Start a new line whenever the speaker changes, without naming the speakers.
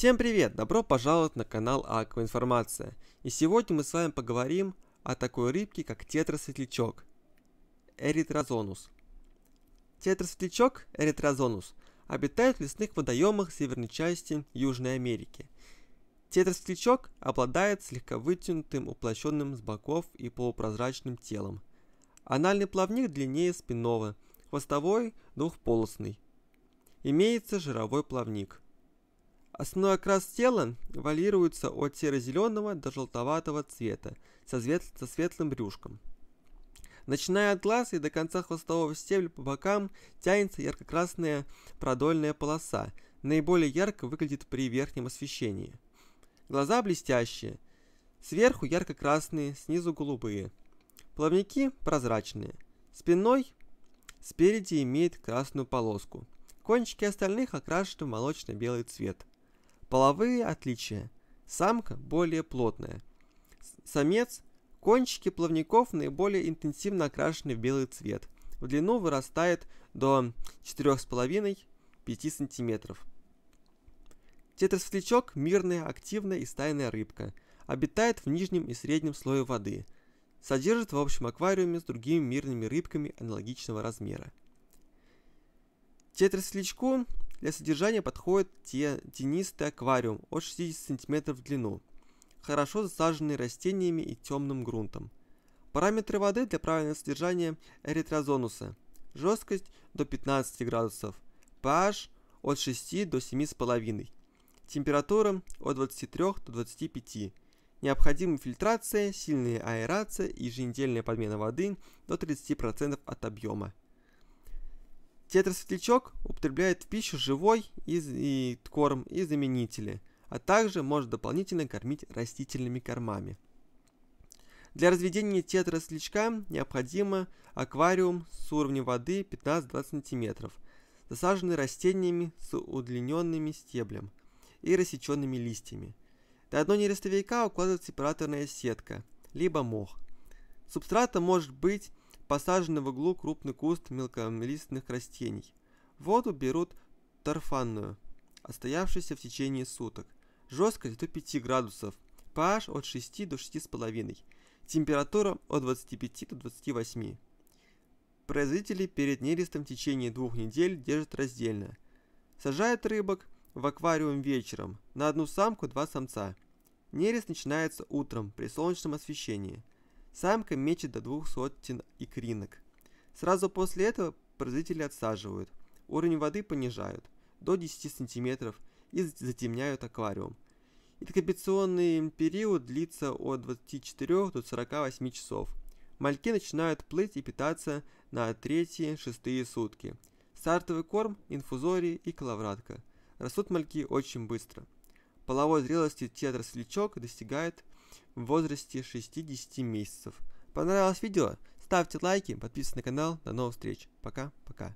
Всем привет! Добро пожаловать на канал Акваинформация. И сегодня мы с вами поговорим о такой рыбке, как тетрасветлячок Эритрозонус. Тетрасветлячок Эритрозонус обитает в лесных водоемах северной части Южной Америки. Тетрасветлячок обладает слегка вытянутым, уплощенным с боков и полупрозрачным телом. Анальный плавник длиннее спинного, хвостовой двухполосный. Имеется жировой плавник – Основной окрас тела варьируется от серо-зеленого до желтоватого цвета со, свет, со светлым брюшком. Начиная от глаз и до конца хвостового стебля по бокам тянется ярко-красная продольная полоса. Наиболее ярко выглядит при верхнем освещении. Глаза блестящие. Сверху ярко-красные, снизу голубые. Плавники прозрачные. Спиной спереди имеет красную полоску. Кончики остальных окрашены в молочно-белый цвет. Половые отличия. Самка более плотная. Самец – кончики плавников наиболее интенсивно окрашены в белый цвет. В длину вырастает до 4,5-5 см. Тетрасветлячок – мирная, активная и стайная рыбка. Обитает в нижнем и среднем слое воды. Содержит в общем аквариуме с другими мирными рыбками аналогичного размера. Тетрасветлячку для содержания подходит те, тенистый аквариум от 60 см в длину, хорошо засаженный растениями и темным грунтом. Параметры воды для правильного содержания эритрозонуса. Жесткость до 15 градусов, pH от 6 до 7,5, температура от 23 до 25, необходима фильтрация, сильная аэрация и еженедельная подмена воды до 30% от объема. Тетрасветлячок употребляет в пищу живой из, и корм и заменители, а также может дополнительно кормить растительными кормами. Для разведения тетрасветлячка необходимо аквариум с уровнем воды 15-20 см, засаженный растениями с удлиненными стеблем и рассеченными листьями. До одной нерестовика укладывается сепараторная сетка, либо мох. Субстратом может быть посаженный в углу крупный куст мелколистных растений. Воду берут торфанную, отстоявшуюся в течение суток. Жесткость до 5 градусов, pH от 6 до 6,5, температура от 25 до 28. Производители перед нерестом в течение двух недель держат раздельно. Сажают рыбок в аквариум вечером, на одну самку два самца. Нерест начинается утром при солнечном освещении – Самка мечет до двух сотен икринок. Сразу после этого поразители отсаживают. Уровень воды понижают до 10 сантиметров и затемняют аквариум. Инкубационный период длится от 24 до 48 часов. Мальки начинают плыть и питаться на третьи-шестые сутки. Стартовый корм, инфузории и коловратка. Растут мальки очень быстро. Половой зрелости тетрасвлечок достигает в возрасте 60 месяцев. Понравилось видео? Ставьте лайки, подписывайтесь на канал. До новых встреч. Пока-пока.